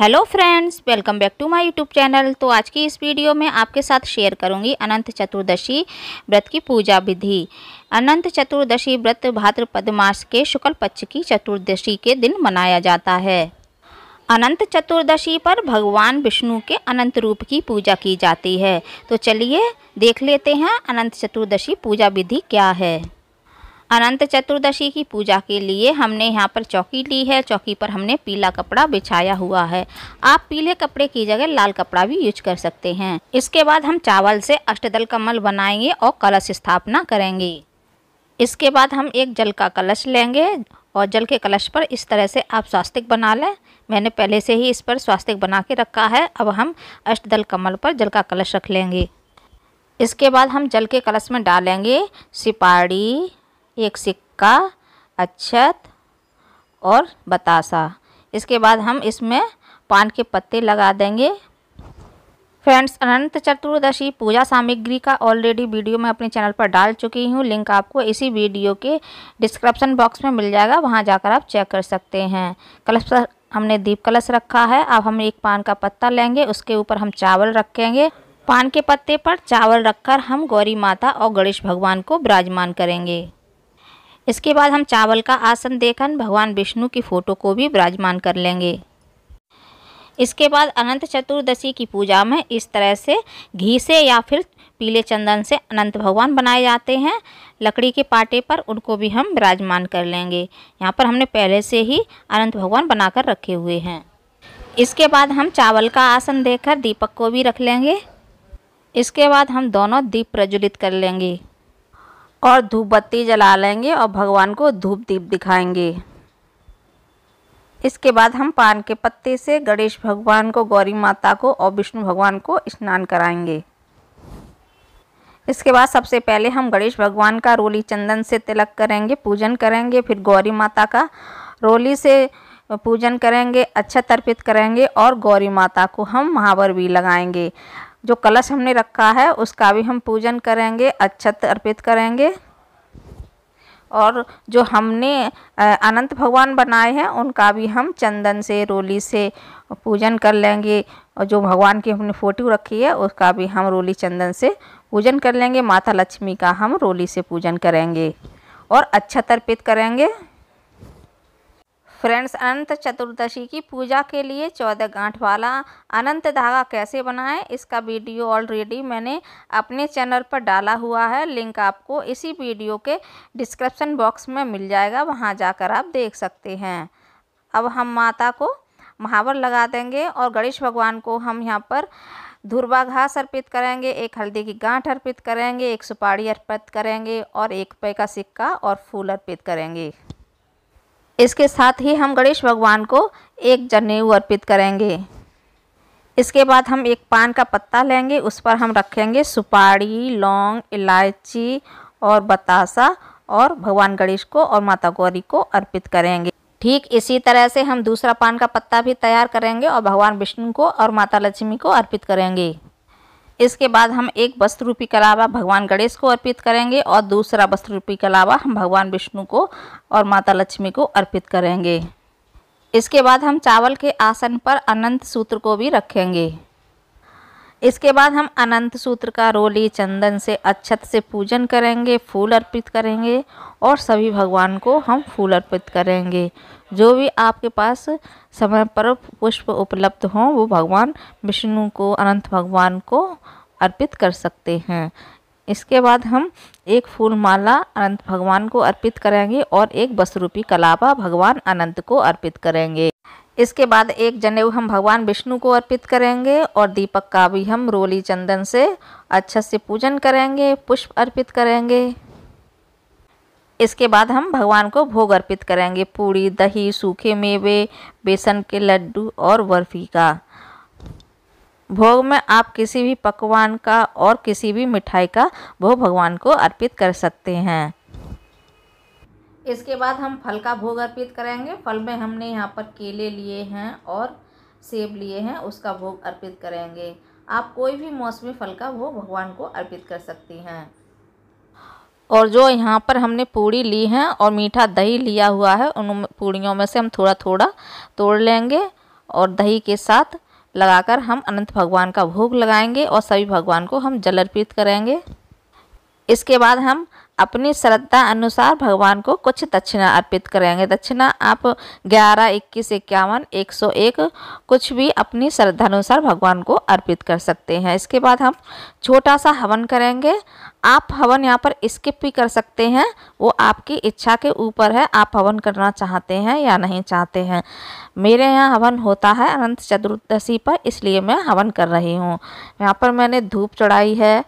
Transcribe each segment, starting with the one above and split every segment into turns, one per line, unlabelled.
hello friends welcome back to my YouTube channel तो आज की इस वीडियो में आपके साथ शेयर करूंगी अनंत चतुर्दशी व्रत की पूजा विधि अनंत चतुर्दशी व्रत भाद्रपद मास के शुक्ल पक्ष की चतुर्दशी के दिन मनाया जाता है अनंत चतुर्दशी पर भगवान विष्णु के अनंत रूप की पूजा की जाती है तो चलिए देख लेते हैं अनंत चतुर्दशी पूजा विधि क्या है अनंत चतुर्दशी की पूजा के लिए हमने यहाँ पर चौकी ली है चौकी पर हमने पीला कपड़ा बिछाया हुआ है आप पीले कपड़े की जगह लाल कपड़ा भी यूज कर सकते हैं इसके बाद हम चावल से अष्टदल कमल बनाएंगे और कलश स्थापना करेंगे इसके बाद हम एक जल का कलश लेंगे और जल के कलश पर इस तरह से आप स्वास्तिक बना लें मैंने पहले से ही इस पर स्वास्तिक बना के रखा है अब हम अष्टदल कमल पर जल का कलश रख लेंगे इसके बाद हम जल के कलश में डालेंगे सिपाड़ी एक सिक्का अच्छत और बतासा इसके बाद हम इसमें पान के पत्ते लगा देंगे फ्रेंड्स अनंत चतुर्दशी पूजा सामग्री का ऑलरेडी वीडियो मैं अपने चैनल पर डाल चुकी हूँ लिंक आपको इसी वीडियो के डिस्क्रिप्शन बॉक्स में मिल जाएगा वहाँ जाकर आप चेक कर सकते हैं कलश हमने दीप कलश रखा है अब हम एक पान का पत्ता लेंगे उसके ऊपर हम चावल रखेंगे पान के पत्ते पर चावल रखकर हम गौरी माता और गणेश भगवान को विराजमान करेंगे इसके बाद हम चावल का आसन देखन भगवान विष्णु की फ़ोटो को भी विराजमान कर लेंगे इसके बाद अनंत चतुर्दशी की पूजा में इस तरह से घी से या फिर पीले चंदन से अनंत भगवान बनाए जाते हैं लकड़ी के पाटे पर उनको भी हम विराजमान कर लेंगे यहाँ पर हमने पहले से ही अनंत भगवान बनाकर रखे हुए हैं इसके बाद हम चावल का आसन देकर दीपक को भी रख लेंगे इसके बाद हम दोनों दीप प्रज्वलित कर लेंगे और धूप बत्ती जला लेंगे और भगवान को धूप दीप दिखाएंगे इसके बाद हम पान के पत्ते से गणेश भगवान को गौरी माता को और विष्णु भगवान को स्नान कराएंगे इसके बाद सबसे पहले हम गणेश भगवान का रोली चंदन से तिलक करेंगे पूजन करेंगे फिर गौरी माता का रोली से पूजन करेंगे अच्छा तर्पित करेंगे और गौरी माता को हम महावर भी लगाएंगे जो कलश हमने रखा है उसका भी हम पूजन करेंगे अच्छत अर्पित करेंगे और जो हमने अनंत भगवान बनाए हैं उनका भी हम चंदन से रोली से पूजन कर लेंगे और जो भगवान की हमने फ़ोटो रखी है उसका भी हम रोली चंदन से पूजन कर लेंगे माता लक्ष्मी का हम रोली से पूजन करेंगे और अच्छा तर्पित करेंगे फ्रेंड्स अनंत चतुर्दशी की पूजा के लिए चौदह गांठ वाला अनंत धागा कैसे बनाएं इसका वीडियो ऑलरेडी मैंने अपने चैनल पर डाला हुआ है लिंक आपको इसी वीडियो के डिस्क्रिप्शन बॉक्स में मिल जाएगा वहां जाकर आप देख सकते हैं अब हम माता को महावर लगा देंगे और गणेश भगवान को हम यहाँ पर धुरवा घास अर्पित करेंगे एक हल्दी की गांठ अर्पित करेंगे एक सुपारी अर्पित करेंगे और एक रुपये का सिक्का और फूल अर्पित करेंगे इसके साथ ही हम गणेश भगवान को एक जनेऊ अर्पित करेंगे इसके बाद हम एक पान का पत्ता लेंगे उस पर हम रखेंगे सुपारी लौंग इलायची और बतासा और भगवान गणेश को और माता गौरी को अर्पित करेंगे ठीक इसी तरह से हम दूसरा पान का पत्ता भी तैयार करेंगे और भगवान विष्णु को और माता लक्ष्मी को अर्पित करेंगे इसके बाद हम एक वस्त्र रूपी कलावा भगवान गणेश को अर्पित करेंगे और दूसरा वस्त्र रूपी कलावा हम भगवान विष्णु को और माता लक्ष्मी को अर्पित करेंगे इसके बाद हम चावल के आसन पर अनंत सूत्र को भी रखेंगे इसके बाद हम अनंत सूत्र का रोली चंदन से अच्छत से पूजन करेंगे फूल अर्पित करेंगे और सभी भगवान को हम फूल अर्पित करेंगे जो भी आपके पास समय पर पुष्प उपलब्ध हो वो भगवान विष्णु को अनंत भगवान को अर्पित कर सकते हैं इसके बाद हम एक फूल माला अनंत भगवान को अर्पित करेंगे और एक बसरूपी कलाबा भगवान अनंत को अर्पित करेंगे इसके बाद एक जनेऊ हम भगवान विष्णु को अर्पित करेंगे और दीपक का भी हम रोली चंदन से अच्छे से पूजन करेंगे पुष्प अर्पित करेंगे इसके बाद हम भगवान को भोग अर्पित करेंगे पूड़ी दही सूखे मेवे बेसन के लड्डू और बर्फी का भोग में आप किसी भी पकवान का और किसी भी मिठाई का भोग भगवान को अर्पित कर सकते हैं इसके बाद हम फल का भोग अर्पित करेंगे फल में हमने यहाँ पर केले लिए हैं और सेब लिए हैं उसका भोग अर्पित करेंगे आप कोई भी मौसमी फल का भोग भगवान को अर्पित कर सकती हैं और जो यहाँ पर हमने पूड़ी ली है और मीठा दही लिया हुआ है उन पूड़ियों में से हम थोड़ा थोड़ा तोड़ लेंगे और दही के साथ लगाकर हम अनंत भगवान का भोग लगाएंगे और सभी भगवान को हम जल अर्पित करेंगे इसके बाद हम अपनी श्रद्धा अनुसार भगवान को कुछ दक्षिणा अर्पित करेंगे दक्षिणा आप ग्यारह इक्कीस इक्यावन एक सौ एक कुछ भी अपनी श्रद्धा अनुसार भगवान को अर्पित कर सकते हैं इसके बाद हम छोटा सा हवन करेंगे आप हवन यहाँ पर स्किप भी कर सकते हैं वो आपकी इच्छा के ऊपर है आप हवन करना चाहते हैं या नहीं चाहते हैं मेरे यहाँ हवन होता है अनंत चतुर्दशी पर इसलिए मैं हवन कर रही हूँ यहाँ पर मैंने धूप चढ़ाई है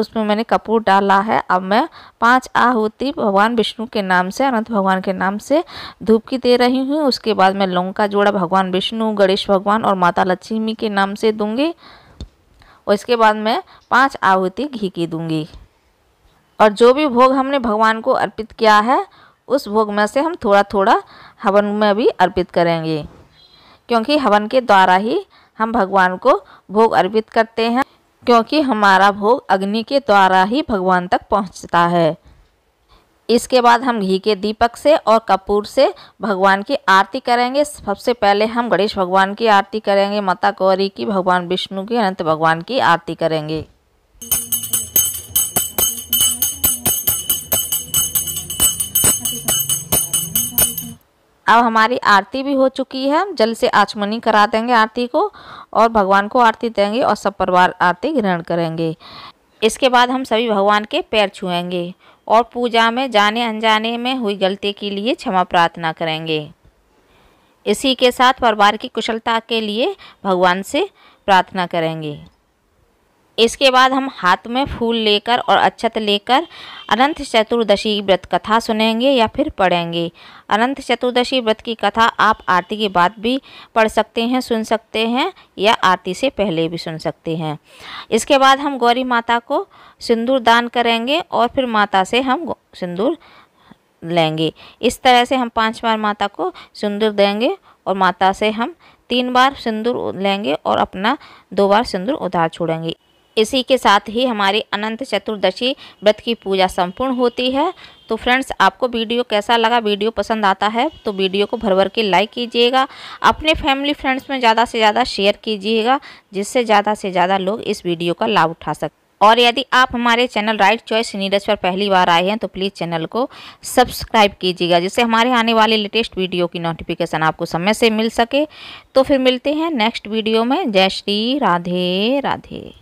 उसमें मैंने कपूर डाला है अब मैं पांच आहुति भगवान विष्णु के नाम से अनंत भगवान के नाम से धूप की दे रही हूँ उसके बाद मैं लौंग का जोड़ा भगवान विष्णु गणेश भगवान और माता लक्ष्मी के नाम से दूंगी और इसके बाद मैं पाँच आहुति घी की दूंगी और जो भी भोग हमने भगवान को अर्पित किया है उस भोग में से हम थोड़ा थोड़ा हवन में भी अर्पित करेंगे क्योंकि हवन के द्वारा ही हम भगवान को भोग अर्पित करते हैं क्योंकि हमारा भोग अग्नि के द्वारा ही भगवान तक पहुंचता है इसके बाद हम घी के दीपक से और कपूर से भगवान की आरती करेंगे सबसे पहले हम गणेश भगवान की आरती करेंगे माता गौरी की भगवान विष्णु की अनंत भगवान की आरती करेंगे अब हमारी आरती भी हो चुकी है हम जल से आचमनी करा देंगे आरती को और भगवान को आरती देंगे और सब परिवार आरती ग्रहण करेंगे इसके बाद हम सभी भगवान के पैर छुएंगे और पूजा में जाने अनजाने में हुई गलती के लिए क्षमा प्रार्थना करेंगे इसी के साथ परिवार की कुशलता के लिए भगवान से प्रार्थना करेंगे इसके बाद हम हाथ में फूल लेकर और अक्षत लेकर अनंत चतुर्दशी व्रत कथा सुनेंगे या फिर पढ़ेंगे अनंत चतुर्दशी व्रत की कथा आप आरती के बाद भी पढ़ सकते हैं सुन सकते हैं या आरती से पहले भी सुन सकते हैं इसके बाद हम गौरी माता को सिंदूर दान करेंगे और फिर माता से हम सिंदूर लेंगे इस तरह से हम पाँच बार माता को सिंदूर देंगे और माता से हम तीन बार सिंदूर लेंगे और अपना दो बार सिंदूर उधार छोड़ेंगे इसी के साथ ही हमारी अनंत चतुर्दशी व्रत की पूजा संपूर्ण होती है तो फ्रेंड्स आपको वीडियो कैसा लगा वीडियो पसंद आता है तो वीडियो को भर भर के लाइक कीजिएगा अपने फैमिली फ्रेंड्स में ज़्यादा से ज़्यादा शेयर कीजिएगा जिससे ज़्यादा से ज़्यादा लोग इस वीडियो का लाभ उठा सकते और यदि आप हमारे चैनल राइट चॉइस नीरज पर पहली बार आए हैं तो प्लीज़ चैनल को सब्सक्राइब कीजिएगा जिससे हमारे आने वाले लेटेस्ट वीडियो की नोटिफिकेशन आपको समय से मिल सके तो फिर मिलते हैं नेक्स्ट वीडियो में जय श्री राधे राधे